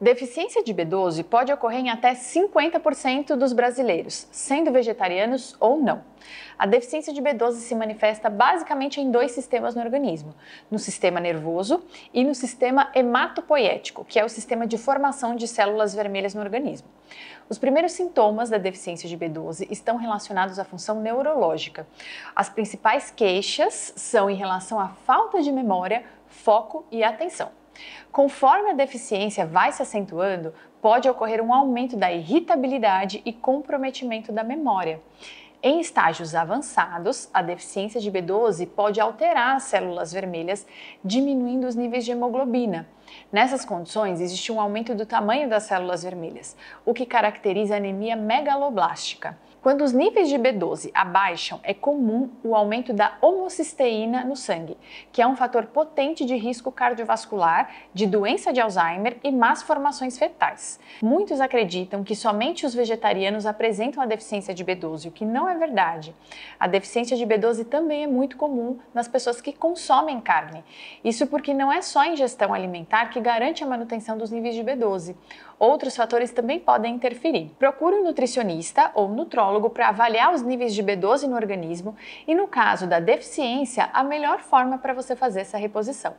Deficiência de B12 pode ocorrer em até 50% dos brasileiros, sendo vegetarianos ou não. A deficiência de B12 se manifesta basicamente em dois sistemas no organismo: no sistema nervoso e no sistema hematopoético, que é o sistema de formação de células vermelhas no organismo. Os primeiros sintomas da deficiência de B12 estão relacionados à função neurológica. As principais queixas são em relação à falta de memória, foco e atenção. Conforme a deficiência vai se acentuando, pode ocorrer um aumento da irritabilidade e comprometimento da memória. Em estágios avançados, a deficiência de B12 pode alterar as células vermelhas, diminuindo os níveis de hemoglobina. Nessas condições, existe um aumento do tamanho das células vermelhas, o que caracteriza anemia megaloblástica. Quando os níveis de B12 abaixam, é comum o aumento da homocisteína no sangue, que é um fator potente de risco cardiovascular, de doença de Alzheimer e más formações fetais. Muitos acreditam que somente os vegetarianos apresentam a deficiência de B12, o que não é é verdade. A deficiência de B12 também é muito comum nas pessoas que consomem carne. Isso porque não é só a ingestão alimentar que garante a manutenção dos níveis de B12. Outros fatores também podem interferir. Procure um nutricionista ou nutrólogo para avaliar os níveis de B12 no organismo e, no caso da deficiência, a melhor forma para você fazer essa reposição.